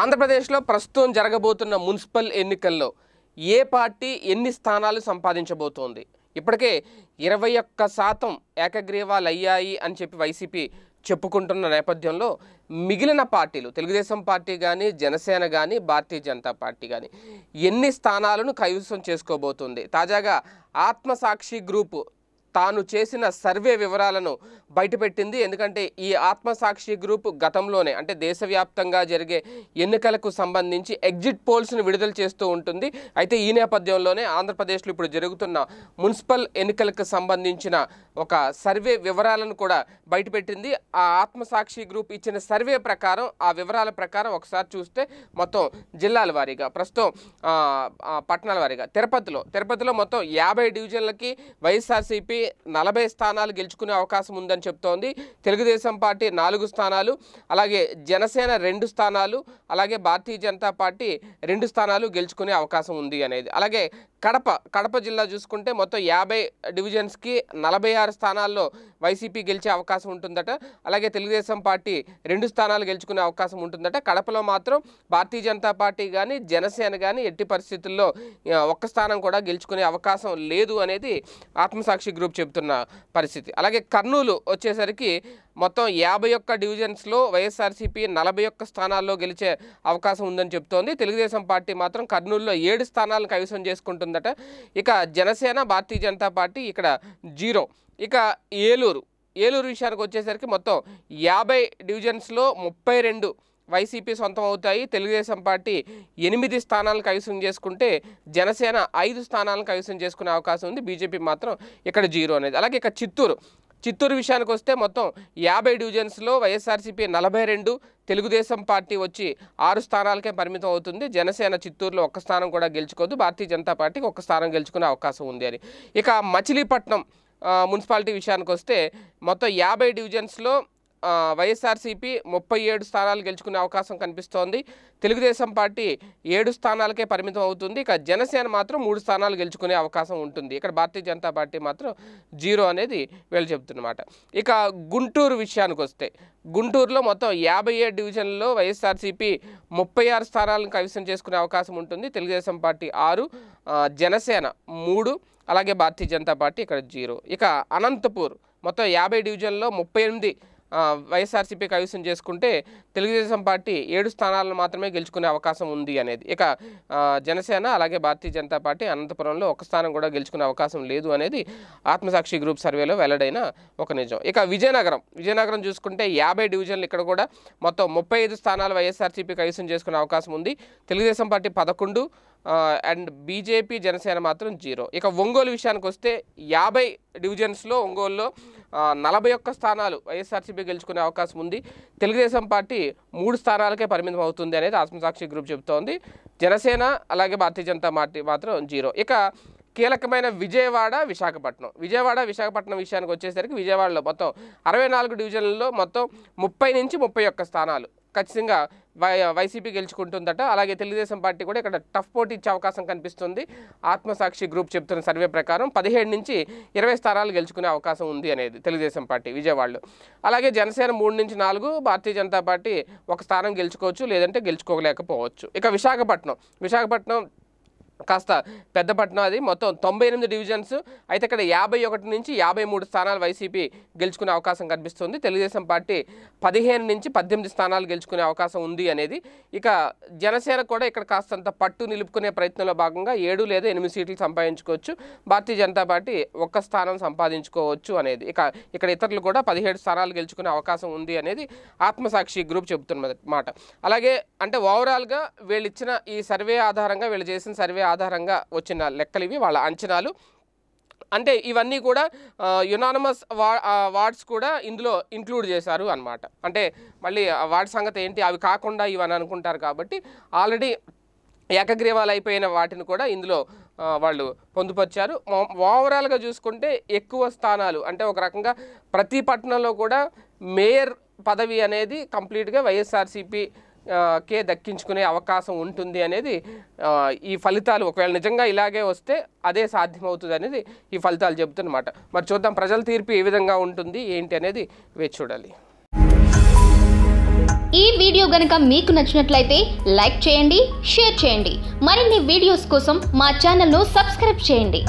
ఆంధ్రప్రదేశ్లో ప్రస్తుతం జరగబోతున్న మున్సిపల్ ఎన్నికల్లో ఏ పార్టీ ఎన్ని స్థానాలు సంపాదించబోతోంది ఇప్పటికే ఇరవై ఒక్క శాతం ఏకగ్రీవాలు అయ్యాయి అని చెప్పి వైసీపీ చెప్పుకుంటున్న నేపథ్యంలో మిగిలిన పార్టీలు తెలుగుదేశం పార్టీ కానీ జనసేన కానీ భారతీయ జనతా పార్టీ కానీ ఎన్ని స్థానాలను కైవసం చేసుకోబోతుంది తాజాగా ఆత్మసాక్షి గ్రూపు తాను చేసిన సర్వే వివరాలను బయటపెట్టింది ఎందుకంటే ఈ ఆత్మసాక్షి గ్రూప్ గతంలోనే అంటే దేశవ్యాప్తంగా జరిగే ఎన్నికలకు సంబంధించి ఎగ్జిట్ పోల్స్ను విడుదల చేస్తూ ఉంటుంది అయితే ఈ నేపథ్యంలోనే ఆంధ్రప్రదేశ్లో ఇప్పుడు జరుగుతున్న మున్సిపల్ ఎన్నికలకు సంబంధించిన ఒక సర్వే వివరాలను కూడా బయటపెట్టింది ఆ ఆత్మసాక్షి గ్రూప్ ఇచ్చిన సర్వే ప్రకారం ఆ వివరాల ప్రకారం ఒకసారి చూస్తే మొత్తం జిల్లాల వారీగా ప్రస్తుతం పట్టణాల వారీగా తిరుపతిలో తిరుపతిలో మొత్తం యాభై డివిజన్లకి వైఎస్ఆర్సీపీ కూటమి నలభై స్థానాలు గెలుచుకునే అవకాశం ఉందని చెప్తోంది తెలుగుదేశం పార్టీ నాలుగు స్థానాలు అలాగే జనసేన రెండు స్థానాలు అలాగే భారతీయ జనతా పార్టీ రెండు స్థానాలు గెలుచుకునే అవకాశం ఉంది అనేది అలాగే కడప కడప జిల్లా చూసుకుంటే మొత్తం యాభై డివిజన్స్కి నలభై ఆరు స్థానాల్లో వైసీపీ గెలిచే అవకాశం ఉంటుందట అలాగే తెలుగుదేశం పార్టీ రెండు స్థానాలు గెలుచుకునే అవకాశం ఉంటుందట కడపలో మాత్రం భారతీయ జనతా పార్టీ కానీ జనసేన కానీ ఎట్టి పరిస్థితుల్లో ఒక్క స్థానం కూడా గెలుచుకునే అవకాశం లేదు అనేది ఆత్మసాక్షి గ్రూప్ చెబుతున్న పరిస్థితి అలాగే కర్నూలు వచ్చేసరికి మొత్తం యాభై ఒక్క డివిజన్స్లో వైఎస్ఆర్సీపీ నలభై ఒక్క స్థానాల్లో గెలిచే అవకాశం ఉందని చెప్తోంది తెలుగుదేశం పార్టీ మాత్రం కర్నూలులో ఏడు స్థానాలను కైవసం చేసుకుంటుందట ఇక జనసేన భారతీయ జనతా పార్టీ ఇక్కడ జీరో ఇక ఏలూరు ఏలూరు విషయానికి వచ్చేసరికి మొత్తం యాభై డివిజన్స్లో ముప్పై రెండు వైసీపీ సొంతం అవుతాయి తెలుగుదేశం పార్టీ ఎనిమిది స్థానాలను కైవసం చేసుకుంటే జనసేన ఐదు స్థానాలను కైవసం చేసుకునే అవకాశం ఉంది బీజేపీ మాత్రం ఇక్కడ జీరో అనేది అలాగే ఇక చిత్తూరు చిత్తూరు విషయానికి వస్తే మొత్తం యాభై డివిజన్స్లో వైఎస్ఆర్సీపీ నలభై రెండు తెలుగుదేశం పార్టీ వచ్చి ఆరు స్థానాలకే పరిమితం అవుతుంది జనసేన చిత్తూరులో ఒక్క స్థానం కూడా గెలుచుకోదు భారతీయ జనతా పార్టీకి ఒక్క స్థానం గెలుచుకునే అవకాశం ఉంది అని ఇక మచిలీపట్నం మున్సిపాలిటీ విషయానికి వస్తే మొత్తం యాభై డివిజన్స్లో వైఎస్ఆర్సీపీ ముప్పై ఏడు స్థానాలు గెలుచుకునే అవకాశం కనిపిస్తోంది తెలుగుదేశం పార్టీ ఏడు స్థానాలకే పరిమితం అవుతుంది ఇక జనసేన మాత్రం మూడు స్థానాలు గెలుచుకునే అవకాశం ఉంటుంది ఇక్కడ భారతీయ జనతా పార్టీ మాత్రం జీరో అనేది వీళ్ళు చెబుతున్నమాట ఇక గుంటూరు విషయానికి వస్తే గుంటూరులో మొత్తం యాభై ఏడు డివిజన్లలో వైఎస్ఆర్సీపీ ముప్పై ఆరు స్థానాలను కవిసం చేసుకునే అవకాశం ఉంటుంది తెలుగుదేశం పార్టీ ఆరు జనసేన మూడు అలాగే భారతీయ జనతా పార్టీ ఇక్కడ జీరో ఇక అనంతపూర్ మొత్తం యాభై డివిజన్లో ముప్పై ఎనిమిది వైఎస్ఆర్సీపీ కైవసం చేసుకుంటే తెలుగుదేశం పార్టీ ఏడు స్థానాలను మాత్రమే గెలుచుకునే అవకాశం ఉంది అనేది ఇక జనసేన అలాగే భారతీయ జనతా పార్టీ అనంతపురంలో ఒక స్థానం కూడా గెలుచుకునే అవకాశం లేదు అనేది ఆత్మసాక్షి గ్రూప్ సర్వేలో వెల్లడైన ఒక నిజం ఇక విజయనగరం విజయనగరం చూసుకుంటే యాభై డివిజన్లు ఇక్కడ కూడా మొత్తం ముప్పై ఐదు స్థానాలు వైఎస్ఆర్సీపీ కైవసం చేసుకునే అవకాశం ఉంది తెలుగుదేశం పార్టీ పదకొండు అండ్ బీజేపీ జనసేన మాత్రం జీరో ఇక ఒంగోలు విషయానికి వస్తే యాభై డివిజన్స్లో ఒంగోలులో నలభై ఒక్క స్థానాలు వైఎస్ఆర్సీపీ గెలుచుకునే అవకాశం ఉంది తెలుగుదేశం పార్టీ మూడు స్థానాలకే పరిమితం అవుతుంది అనేది ఆత్మసాక్షి గ్రూప్ చెబుతోంది జనసేన అలాగే భారతీయ జనతా పార్టీ మాత్రం జీరో ఇక కీలకమైన విజయవాడ విశాఖపట్నం విజయవాడ విశాఖపట్నం విషయానికి వచ్చేసరికి విజయవాడలో మొత్తం అరవై నాలుగు డివిజన్లలో మొత్తం ముప్పై నుంచి ముప్పై ఒక్క స్థానాలు ఖచ్చితంగా వై వైసీపీ గెలుచుకుంటుందట అలాగే తెలుగుదేశం పార్టీ కూడా ఇక్కడ టఫ్ పోటీ ఇచ్చే అవకాశం కనిపిస్తుంది ఆత్మసాక్షి గ్రూప్ చెప్తున్న సర్వే ప్రకారం పదిహేడు నుంచి ఇరవై స్థానాలు గెలుచుకునే అవకాశం ఉంది అనేది తెలుగుదేశం పార్టీ విజయవాడలో అలాగే జనసేన మూడు నుంచి నాలుగు భారతీయ జనతా పార్టీ ఒక స్థానం గెలుచుకోవచ్చు లేదంటే గెలుచుకోలేకపోవచ్చు ఇక విశాఖపట్నం విశాఖపట్నం కాస్త పెద్ద పట్టణం అది మొత్తం తొంభై ఎనిమిది డివిజన్స్ అయితే ఇక్కడ యాభై ఒకటి నుంచి యాభై మూడు స్థానాలు వైసీపీ గెలుచుకునే అవకాశం కనిపిస్తుంది తెలుగుదేశం పార్టీ పదిహేను నుంచి పద్దెనిమిది స్థానాలు గెలుచుకునే అవకాశం ఉంది అనేది ఇక జనసేన కూడా ఇక్కడ కాస్తంత పట్టు నిలుపుకునే ప్రయత్నంలో భాగంగా ఏడు లేదా ఎనిమిది సీట్లు సంపాదించుకోవచ్చు భారతీయ జనతా పార్టీ ఒక్క స్థానం సంపాదించుకోవచ్చు అనేది ఇక ఇక్కడ ఇతరులు కూడా పదిహేడు స్థానాలు గెలుచుకునే అవకాశం ఉంది అనేది ఆత్మసాక్షి గ్రూప్ చెబుతున్నమాట అలాగే అంటే ఓవరాల్గా వీళ్ళు ఇచ్చిన ఈ సర్వే ఆధారంగా వీళ్ళు చేసిన సర్వే ఆధారంగా వచ్చిన లెక్కలు ఇవి వాళ్ళ అంచనాలు అంటే ఇవన్నీ కూడా యునానమస్ వా వార్డ్స్ కూడా ఇందులో ఇంక్లూడ్ చేశారు అనమాట అంటే మళ్ళీ వార్డ్ సంగతి ఏంటి అవి కాకుండా ఇవని అనుకుంటారు కాబట్టి ఆల్రెడీ ఏకగ్రీవాలు అయిపోయిన వాటిని కూడా ఇందులో వాళ్ళు పొందుపరిచారు ఓవరాల్గా చూసుకుంటే ఎక్కువ స్థానాలు అంటే ఒక రకంగా ప్రతి పట్టణంలో కూడా మేయర్ పదవి అనేది కంప్లీట్గా వైఎస్ఆర్సీపీ కే దక్కించుకునే అవకాశం ఉంటుంది అనేది ఈ ఫలితాలు ఒకవేళ నిజంగా ఇలాగే వస్తే అదే సాధ్యమవుతుంది అనేది ఈ ఫలితాలు చెబుతున్నమాట మరి చూద్దాం ప్రజల తీర్పు ఏ విధంగా ఉంటుంది ఏంటి అనేది వేచి చూడాలి ఈ వీడియో గనక మీకు నచ్చినట్లయితే లైక్ చేయండి షేర్ చేయండి మరిన్ని వీడియోస్ కోసం మా ఛానల్ను సబ్స్క్రైబ్ చేయండి